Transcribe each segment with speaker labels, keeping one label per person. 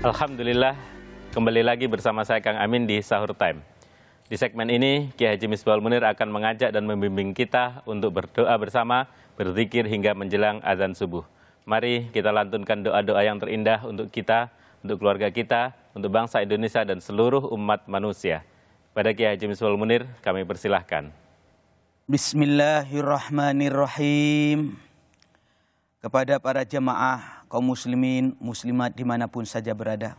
Speaker 1: Alhamdulillah, kembali lagi bersama saya Kang Amin di Sahur Time. Di segmen ini, Kiai Haji Misbahul Munir akan mengajak dan membimbing kita untuk berdoa bersama, berzikir hingga menjelang azan subuh. Mari kita lantunkan doa-doa yang terindah untuk kita, untuk keluarga kita, untuk bangsa Indonesia dan seluruh umat manusia. Pada Kiai Haji Misbahul Munir, kami persilahkan.
Speaker 2: Bismillahirrahmanirrahim kepada para jemaah kaum muslimin, muslimat dimanapun saja berada.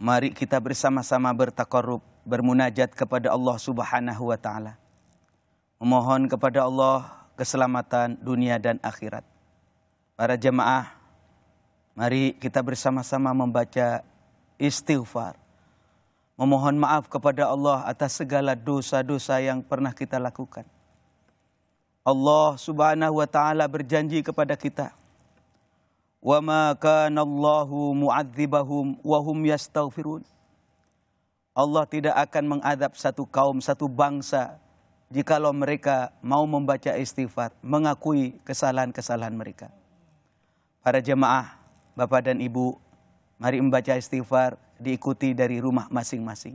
Speaker 2: Mari kita bersama-sama bertakarub, bermunajat kepada Allah subhanahu wa ta'ala. Memohon kepada Allah keselamatan dunia dan akhirat. Para jemaah, mari kita bersama-sama membaca istighfar. Memohon maaf kepada Allah atas segala dosa-dosa yang pernah kita lakukan Allah Subhanahu wa taala berjanji kepada kita. Wa ma kana Allahu mu'adzibahum wa hum yastaghfirun. Allah tidak akan mengadab satu kaum, satu bangsa jikalau mereka mau membaca istighfar, mengakui kesalahan-kesalahan mereka. Para jemaah, Bapak dan Ibu, mari membaca istighfar diikuti dari rumah masing-masing.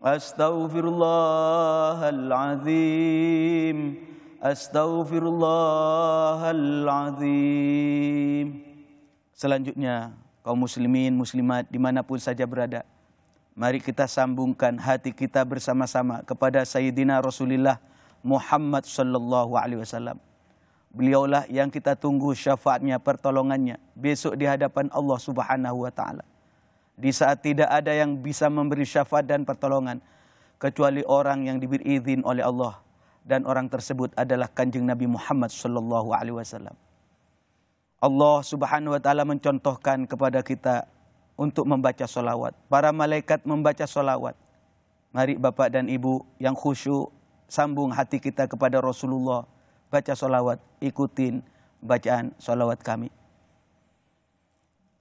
Speaker 3: استغفر الله العظيم
Speaker 2: استغفر الله العظيم selanjutnya kaum muslimin muslimat dimanapun saja berada mari kita sambungkan hati kita bersama-sama kepada sayyidina Rasulullah Muhammad sallallahu alaihi wasallam beliaulah yang kita tunggu syafaatnya pertolongannya besok di hadapan Allah Subhanahu wa taala di saat tidak ada yang bisa memberi syafaat dan pertolongan kecuali orang yang diberi izin oleh Allah dan orang tersebut adalah kanjeng Nabi Muhammad sallallahu alaihi wasallam. Allah Subhanahu wa taala mencontohkan kepada kita untuk membaca solawat. Para malaikat membaca solawat. Mari bapak dan ibu yang khusyuk sambung hati kita kepada Rasulullah. Baca solawat, ikutin bacaan solawat kami.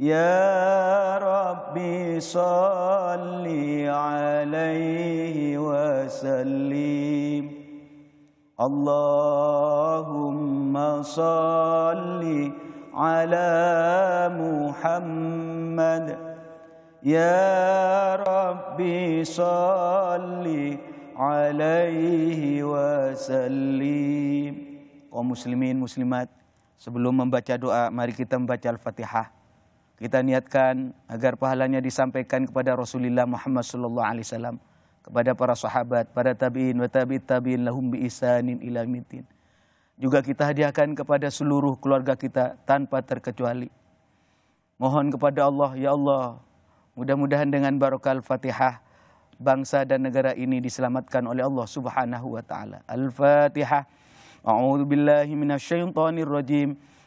Speaker 3: يا ربي صل عليه وسلم اللهم صل على محمد يا ربي
Speaker 2: صل عليه وسلم ومسلمين مسلمات sebelum membaca doa mari kita membaca al-fatihah kita niatkan agar pahalanya disampaikan kepada Rasulullah Muhammad sallallahu alaihi wasallam kepada para sahabat, para tabiin wa tabi'it tabiin lahum bi isanin ila mitin. Juga kita hadiahkan kepada seluruh keluarga kita tanpa terkecuali. Mohon kepada Allah, ya Allah, mudah-mudahan dengan barokah Al-Fatihah bangsa dan negara ini diselamatkan oleh Allah Subhanahu wa taala. Al-Fatihah. A'udzu billahi minasyaitonir rajim.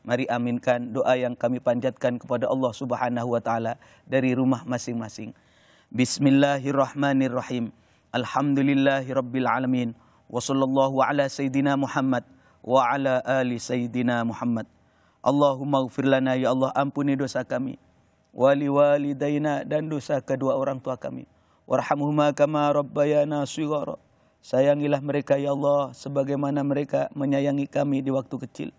Speaker 2: Mari aminkan doa yang kami panjatkan kepada Allah Subhanahu wa taala dari rumah masing-masing. Bismillahirrahmanirrahim. Alhamdulillahirabbil alamin. Wassallallahu ala sayyidina Muhammad wa ala ali sayyidina Muhammad. Allahumma ighfir lana ya Allah ampuni dosa kami. Wali walidaina dan dosa kedua orang tua kami. Warhamhuma kama rabbayana shighara. Sayangilah mereka ya Allah sebagaimana mereka menyayangi kami di waktu kecil.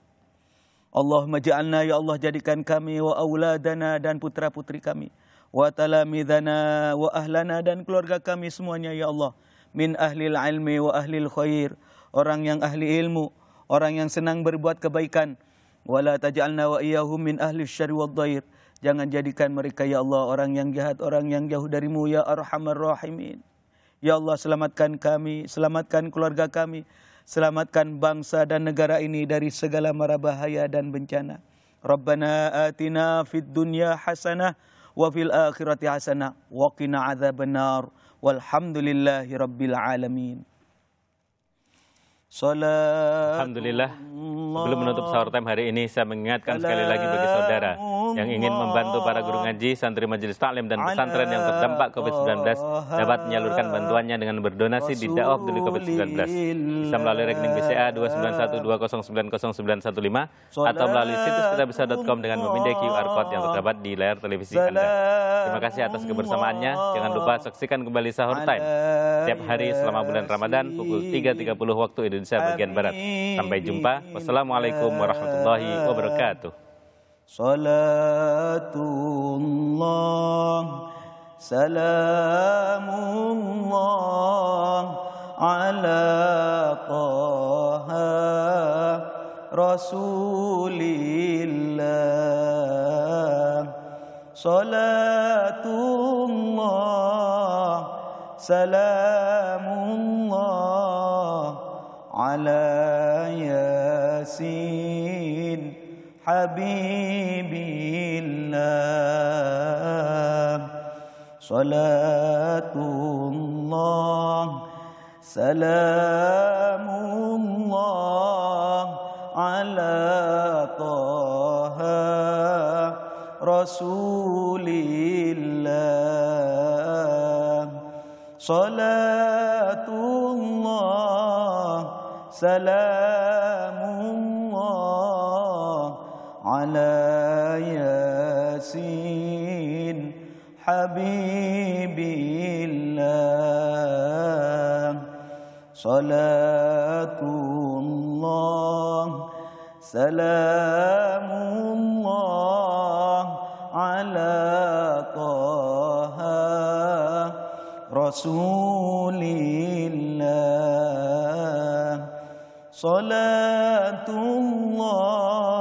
Speaker 2: Allahumma ja'alna ya Allah jadikan kami wa auladana dan putra-putri kami wa talamidana wa ahlana dan keluarga kami semuanya ya Allah min ahli ilmi wa ahli khair orang yang ahli ilmu orang yang senang berbuat kebaikan wala taj'alna wa iyyahum min ahli syarri wad da'ir, jangan jadikan mereka ya Allah orang yang jahat orang yang jauh darimu ya arhamar rahimin ya Allah selamatkan kami selamatkan keluarga kami Selamatkan bangsa dan negara ini dari segala mara bahaya dan bencana. Rabbana atina fid dunya hasanah wa fil akhirati hasanah wa qina adzabannar. Walhamdulillahi rabbil alamin.
Speaker 1: Salam. Alhamdulillah. Sebelum menutup sahur time hari ini, saya mengingatkan sekali lagi bagi saudara. yang ingin membantu para guru ngaji, santri majelis taklim dan pesantren yang terdampak COVID-19 dapat menyalurkan bantuannya dengan berdonasi di Daob Duli COVID-19. Bisa melalui rekening BCA 2912090915 atau melalui situs kitabisa.com dengan memindai QR Code yang terdapat di layar televisi Anda. Terima kasih atas kebersamaannya. Jangan lupa saksikan kembali Sahur Time setiap hari selama bulan Ramadan pukul 3.30 waktu Indonesia bagian Barat. Sampai jumpa. Wassalamualaikum warahmatullahi wabarakatuh.
Speaker 3: صلاة الله سلام الله على طه رسول الله صلاة الله سلام الله على ياسين حبيبي الله صلاة الله سلام الله على طه رسول الله صلاة الله سلام الله ياسين حبيبي الله صلاة الله سلام الله على طه رسول الله صلاة الله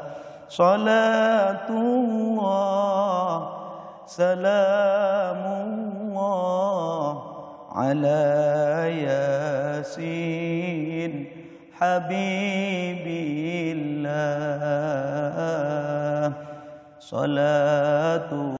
Speaker 3: صلاة الله سلام الله على ياسين حبيب
Speaker 2: الله صلاة